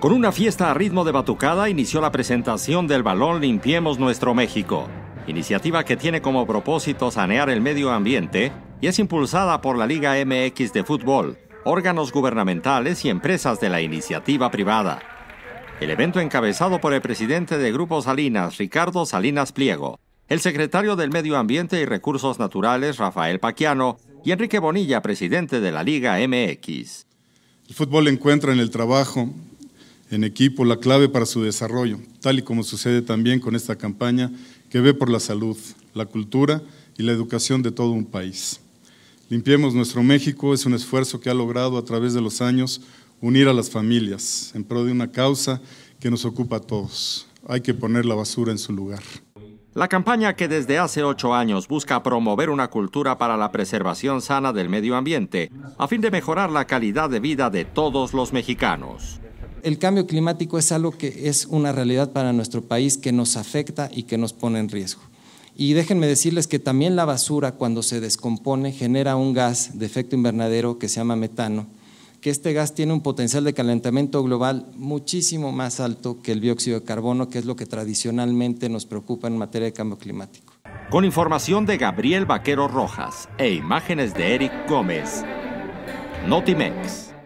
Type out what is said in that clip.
Con una fiesta a ritmo de batucada inició la presentación del balón Limpiemos Nuestro México, iniciativa que tiene como propósito sanear el medio ambiente y es impulsada por la Liga MX de Fútbol, órganos gubernamentales y empresas de la iniciativa privada. El evento encabezado por el presidente de Grupo Salinas, Ricardo Salinas Pliego, el secretario del Medio Ambiente y Recursos Naturales, Rafael Paquiano, y Enrique Bonilla, presidente de la Liga MX. El fútbol encuentra en el trabajo en equipo la clave para su desarrollo, tal y como sucede también con esta campaña que ve por la salud, la cultura y la educación de todo un país. Limpiemos nuestro México es un esfuerzo que ha logrado a través de los años unir a las familias en pro de una causa que nos ocupa a todos. Hay que poner la basura en su lugar. La campaña que desde hace ocho años busca promover una cultura para la preservación sana del medio ambiente, a fin de mejorar la calidad de vida de todos los mexicanos. El cambio climático es algo que es una realidad para nuestro país que nos afecta y que nos pone en riesgo. Y déjenme decirles que también la basura cuando se descompone genera un gas de efecto invernadero que se llama metano, que este gas tiene un potencial de calentamiento global muchísimo más alto que el dióxido de carbono, que es lo que tradicionalmente nos preocupa en materia de cambio climático. Con información de Gabriel Vaquero Rojas e imágenes de Eric Gómez, Notimex.